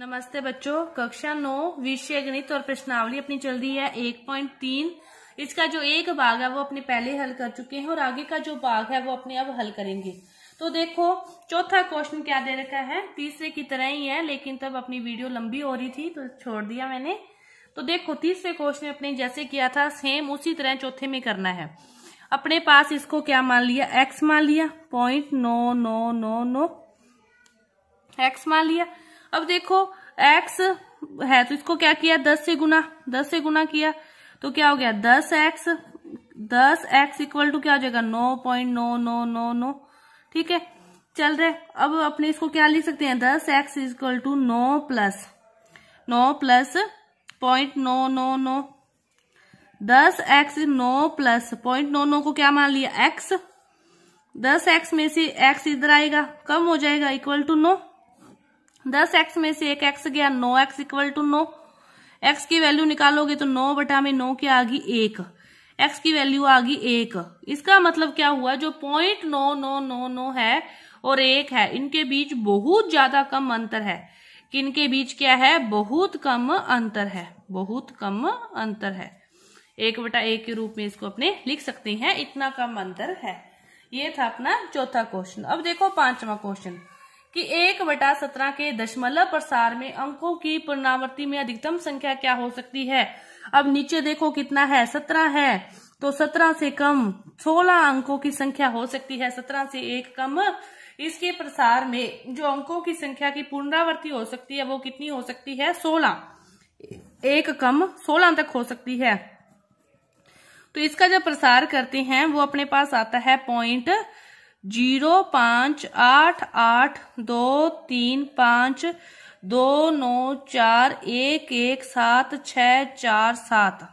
नमस्ते बच्चों कक्षा नौ विषय गणित और प्रश्नावली अपनी चल रही है एक पॉइंट तीन इसका जो एक भाग है वो अपने पहले हल कर चुके हैं और आगे का जो भाग है वो अपने अब हल करेंगे तो देखो चौथा क्वेश्चन क्या दे रखा है तीसरे की तरह ही है लेकिन तब अपनी वीडियो लंबी हो रही थी तो छोड़ दिया मैंने तो देखो तीसरे क्वेश्चन अपने जैसे किया था सेम उसी तरह चौथे में करना है अपने पास इसको क्या मान लिया एक्स मान लिया पॉइंट नो नो नो नो एक्स मान लिया अब देखो एक्स है तो इसको क्या किया दस से गुना दस से गुना किया तो क्या हो गया दस एक्स दस एक्स इक्वल टू क्या हो जाएगा नो पॉइंट नो नो नो नो ठीक है चल रहे अब अपने इसको क्या लिख सकते हैं दस एक्स इक्वल टू नो प्लस नो प्लस पॉइंट नो नो नो दस एक्स नो प्लस पॉइंट नो नो को क्या मान लिया एक्स दस एक्स में से एक्स इधर आएगा कम हो जाएगा इक्वल टू नो दस एक्स में से एक एक्स गया नो एक्स इक्वल टू नो एक्स की वैल्यू निकालोगे तो नो बटा में नो क्या आ गई एक एक्स की वैल्यू आ गई एक इसका मतलब क्या हुआ जो पॉइंट नो नो नो नो है और एक है इनके बीच बहुत ज्यादा कम अंतर है किनके बीच क्या है बहुत कम अंतर है बहुत कम अंतर है एक बटा एक के रूप में इसको अपने लिख सकते हैं इतना कम अंतर है ये था अपना चौथा क्वेश्चन अब देखो पांचवा क्वेश्चन कि एक बटा सत्रह के दशमलव प्रसार में अंकों की पुनरावृत्ति में अधिकतम संख्या क्या हो सकती है अब नीचे देखो कितना है सत्रह है तो सत्रह से कम सोलह अंकों की संख्या हो सकती है सत्रह से एक कम इसके प्रसार में जो अंकों की संख्या की पुनरावृत्ति हो सकती है वो कितनी हो सकती है सोलह एक कम सोलह तक हो सकती है तो इसका जब प्रसार करते हैं वो अपने पास आता है पॉइंट जीरो पाँच आठ आठ दो तीन पाँच दो नौ चार एक एक सात छ चार सात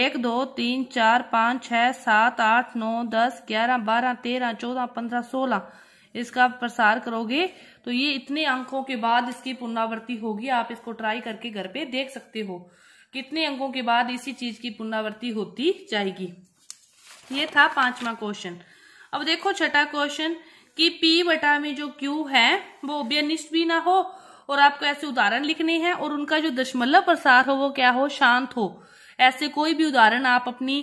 एक दो तीन चार पाँच छ सात आठ नौ दस ग्यारह बारह तेरह चौदह पंद्रह सोलह इसका प्रसार करोगे तो ये इतने अंकों के बाद इसकी पुनरावृत्ति होगी आप इसको ट्राई करके घर पे देख सकते हो कितने अंकों के बाद इसी चीज की पुनरावृत्ति होती जाएगी ये था पांचवा क्वेश्चन अब देखो छठा क्वेश्चन कि पी बटा में जो क्यू है वो ओबियनिस्ट भी ना हो और आपको ऐसे उदाहरण लिखने हैं और उनका जो दशमलव प्रसार हो वो क्या हो शांत हो ऐसे कोई भी उदाहरण आप अपनी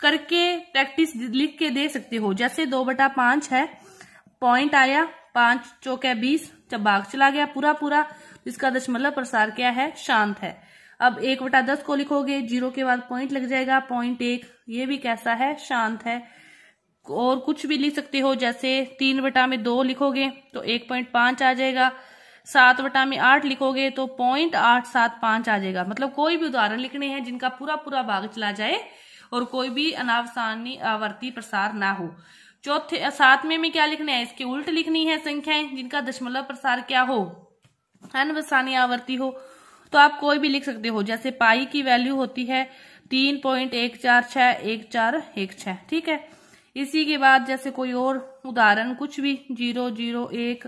करके प्रैक्टिस लिख के दे सकते हो जैसे दो बटा पांच है पॉइंट आया पांच चौक है बीस जब भाग चला गया पूरा पूरा इसका दशमलव प्रसार क्या है शांत है अब एक बटा दस को लिखोगे जीरो के बाद पॉइंट लग जाएगा पॉइंट एक ये भी कैसा है शांत है और कुछ भी लिख सकते हो जैसे तीन बटा में दो लिखोगे तो एक पॉइंट पांच आ जाएगा सात बटा में आठ लिखोगे तो पॉइंट आठ सात पांच आ जाएगा मतलब कोई भी उदाहरण लिखने हैं जिनका पूरा पूरा भाग चला जाए और कोई भी अनावसानी आवर्ती प्रसार ना हो चौथे सातवें में, में क्या लिखना है इसके उल्ट लिखनी है संख्याएं जिनका दशमलव प्रसार क्या हो अनवसानी आवर्ती हो तो आप कोई भी लिख सकते हो जैसे पाई की वैल्यू होती है तीन पॉइंट एक चार छ एक चार एक छ ठीक है इसी के बाद जैसे कोई और उदाहरण कुछ भी जीरो जीरो एक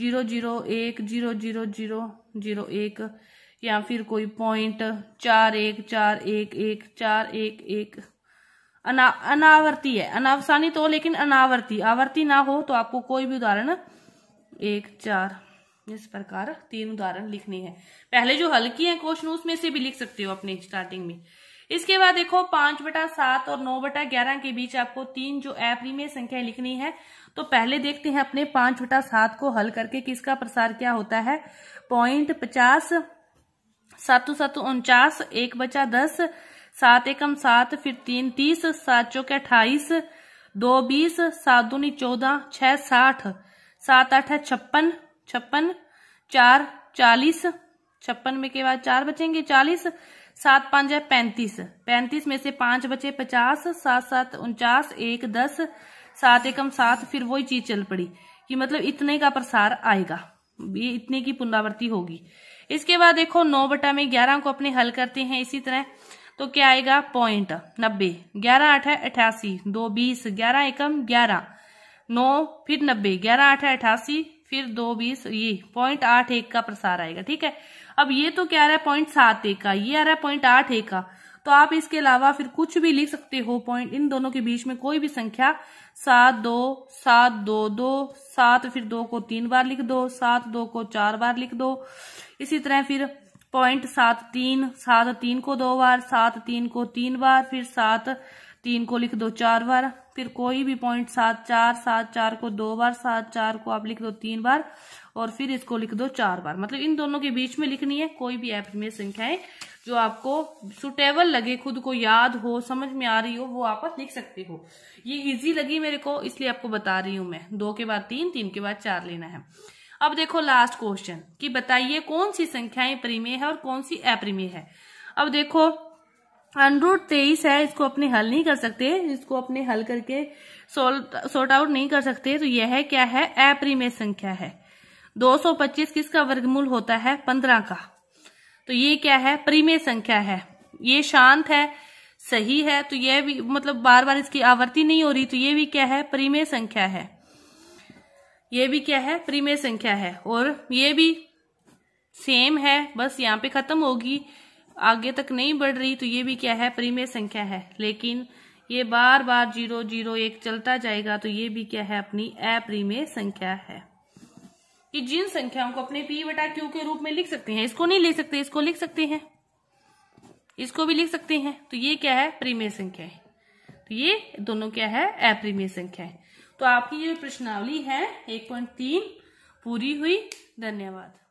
जीरो जीरो एक जीरो जीरो जीरो जीरो एक या फिर कोई पॉइंट चार एक चार एक एक चार एक एक अना अनावर्ती है अनावसानी तो हो लेकिन अनावर्ती आवर्ती ना हो तो आपको कोई भी उदाहरण एक चार इस प्रकार तीन उदाहरण लिखने हैं पहले जो हल्की है क्वेश्चन उसमें से भी लिख सकते हो अपने स्टार्टिंग में इसके बाद देखो पांच बटा सात और नौ बटा ग्यारह के बीच आपको तीन जो अप्रीमेय संख्या लिखनी है तो पहले देखते हैं अपने पांच बटा सात को हल करके किसका प्रसार क्या होता है पॉइंट पचास सातु सातु उनचास एक बचा दस सात एकम सात फिर तीन तीस सात चौके अट्ठाईस दो बीस सात दूनी चौदह छह साठ सात आठ छप्पन छप्पन चार चालीस छप्पन में के बाद चार बचेंगे चालीस सात पांच है पैंतीस पैंतीस में से पांच बचे पचास सात सात उनचास एक दस सात एकम सात फिर वही चीज चल पड़ी कि मतलब इतने का प्रसार आएगा ये इतने की पुनरावृत्ति होगी इसके बाद देखो नौ बटा में ग्यारह को अपने हल करते हैं इसी तरह तो क्या आएगा पॉइंट नब्बे ग्यारह आठ है अठासी दो बीस ग्यारह एकम ग्यारह नौ फिर नब्बे ग्यारह आठ है अठासी फिर दो बीस ये पॉइंट आठ एक का प्रसार आएगा ठीक है अब ये तो क्या आ रहा है पॉइंट सात ए का ये आ रहा है पॉइंट आठ ए का तो आप इसके अलावा फिर कुछ भी लिख सकते हो पॉइंट इन दोनों के बीच में कोई भी संख्या सात दो सात दो दो सात फिर दो को तीन बार लिख दो सात दो को चार बार लिख दो इसी तरह फिर पॉइंट सात तीन सात तीन को दो बार सात तीन को तीन बार फिर सात तीन को लिख दो चार बार फिर कोई भी पॉइंट सात चार सात चार को दो बार सात चार को आप लिख दो तीन बार और फिर इसको लिख दो चार बार मतलब इन दोनों के बीच में लिखनी है कोई भी ऐप में संख्याएं जो आपको सुटेबल लगे खुद को याद हो समझ में आ रही हो वो आप लिख सकते हो ये इजी लगी मेरे को इसलिए आपको बता रही हूं मैं दो के बाद तीन तीन के बाद चार लेना है अब देखो लास्ट क्वेश्चन कि बताइए कौन सी संख्याएं परिमेय है और कौन सी अप्रिमेय है अब देखो अनरूट तेईस है इसको अपने हल नहीं कर सकते इसको अपने हल करके सॉर्ट आउट नहीं कर सकते तो यह है क्या है अप्रीमेय संख्या है 225 किसका वर्गमूल होता है 15 का तो ये क्या है प्रीमेय संख्या है ये शांत है सही है तो यह भी मतलब बार बार इसकी आवृत्ति नहीं हो रही तो ये भी क्या है प्रीमेय संख्या है ये भी क्या है प्रीमेय संख्या है और ये भी सेम है बस यहाँ पे खत्म होगी आगे तक नहीं बढ़ रही तो ये भी क्या है परिमेय संख्या है लेकिन ये बार बार जीरो जीरो एक चलता जाएगा तो ये भी क्या है अपनी अप्रीमेय संख्या है कि जिन संख्याओं को अपने पी बटा क्यू के रूप में लिख सकते हैं इसको नहीं लिख सकते इसको लिख सकते हैं इसको भी लिख सकते हैं तो ये क्या है प्रीमेय संख्या है तो ये दोनों क्या है अप्रीमेय संख्या है तो आपकी ये प्रश्नावली है एक पूरी हुई धन्यवाद